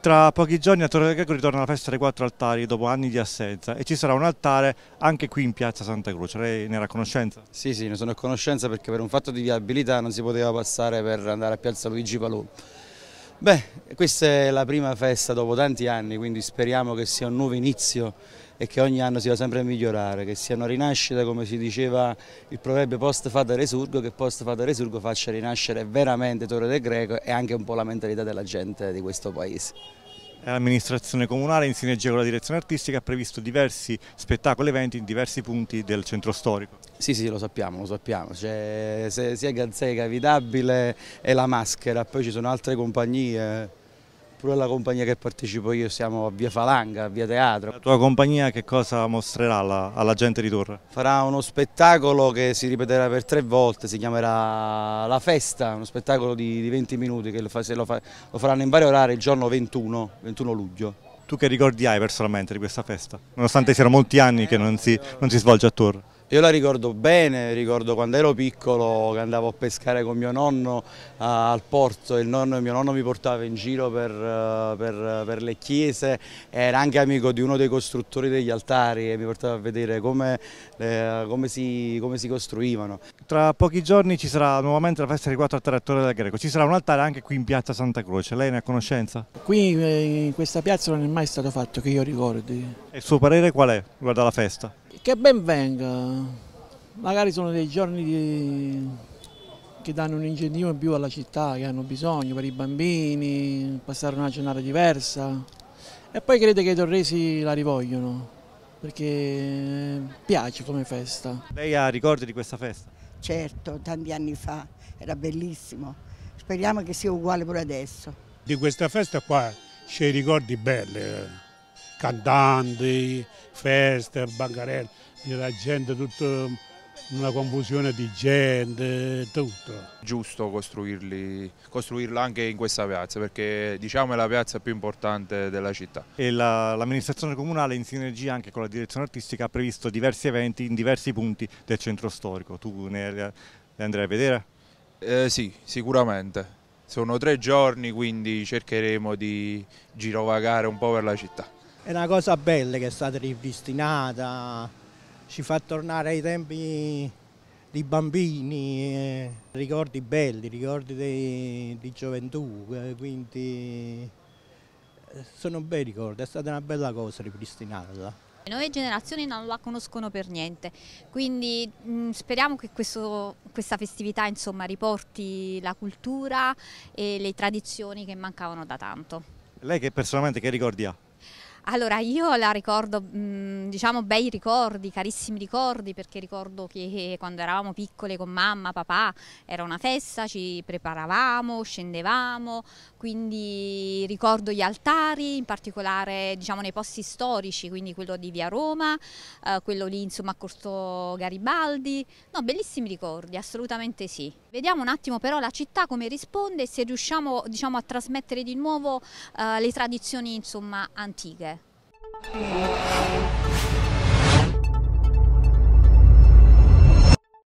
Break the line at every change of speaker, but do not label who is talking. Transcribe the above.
Tra pochi giorni a Torre del Greco ritorna la festa dei quattro altari dopo anni di assenza e ci sarà un
altare anche qui in piazza Santa Croce. Lei ne era a conoscenza? Sì, sì, ne sono a conoscenza perché per un fatto di viabilità non si poteva passare per andare a piazza Luigi Palou. Beh, questa è la prima festa dopo tanti anni, quindi speriamo che sia un nuovo inizio e che ogni anno si va sempre a migliorare, che sia una rinascita come si diceva il proverbio post fata resurgo, che post fata resurgo faccia rinascere veramente Torre del Greco e anche un po' la mentalità della gente di questo paese.
L'amministrazione comunale in sinergia con la direzione artistica ha previsto diversi
spettacoli e eventi in diversi punti del centro storico. Sì, sì, lo sappiamo, lo sappiamo. C'è sia Gazzega, Vidabile e La Maschera, poi ci sono altre compagnie Pure la compagnia che partecipo io siamo a Via Falanga, a Via Teatro. La
tua compagnia che cosa mostrerà alla, alla gente di Torre?
Farà uno spettacolo che si ripeterà per tre volte, si chiamerà La Festa, uno spettacolo di, di 20 minuti che lo, fa, lo, fa, lo faranno in vari orari il giorno 21, 21 luglio. Tu che ricordi hai personalmente di questa festa?
Nonostante siano molti anni che non si, non si svolge a Torre.
Io la ricordo bene, ricordo quando ero piccolo che andavo a pescare con mio nonno uh, al porto e nonno, mio nonno mi portava in giro per, uh, per, uh, per, le chiese, era anche amico di uno dei costruttori degli altari e mi portava a vedere come, eh, come, si, come si, costruivano.
Tra pochi giorni ci sarà nuovamente la festa dei quattro attrattori del Greco, ci sarà un altare anche qui in piazza Santa Croce, lei ne ha conoscenza?
Qui eh, in questa piazza non è mai stato fatto che io ricordi. E il suo parere
qual è riguardo alla festa?
Che ben venga, magari sono dei giorni di, che danno un incentivo in più alla città, che hanno bisogno per i bambini, passare una giornata diversa. E poi credo che i torresi la rivogliono, perché eh, piace come festa.
Lei ha ricordi di questa festa?
Certo, tanti anni fa, era bellissimo. Speriamo che sia uguale pure adesso.
Di questa festa qua c'è i ricordi belli cantanti, feste, bancarelle, la gente tutta una confusione di gente,
tutto. Giusto costruirli, costruirla anche in questa piazza perché diciamo è la piazza più importante della città.
E l'amministrazione la, comunale in sinergia anche con la direzione artistica ha previsto diversi eventi in diversi punti del centro storico. Tu ne, ne andrai a
vedere? Eh, sì, sicuramente. Sono tre giorni quindi cercheremo di girovagare un po' per la città.
È una cosa bella che è stata ripristinata, ci fa tornare ai tempi di bambini, eh, ricordi belli, ricordi dei, di gioventù, eh, quindi eh, sono bei ricordi, è stata una bella cosa ripristinarla.
Le nuove generazioni non la conoscono per niente, quindi mh, mm, speriamo che questo, questa festività insomma, riporti la cultura e le tradizioni che mancavano da tanto.
Lei che personalmente che ricordi ha?
Allora, io la ricordo mh, diciamo bei ricordi, carissimi ricordi, perché ricordo che eh, quando eravamo piccole con mamma, papà, era una festa, ci preparavamo, scendevamo, quindi ricordo gli altari, in particolare diciamo nei posti storici, quindi quello di Via Roma, eh, quello lì insomma a Corso Garibaldi, no, bellissimi ricordi, assolutamente sì. Vediamo un attimo però la città come risponde e se riusciamo diciamo, a trasmettere di nuovo eh, le tradizioni insomma antiche.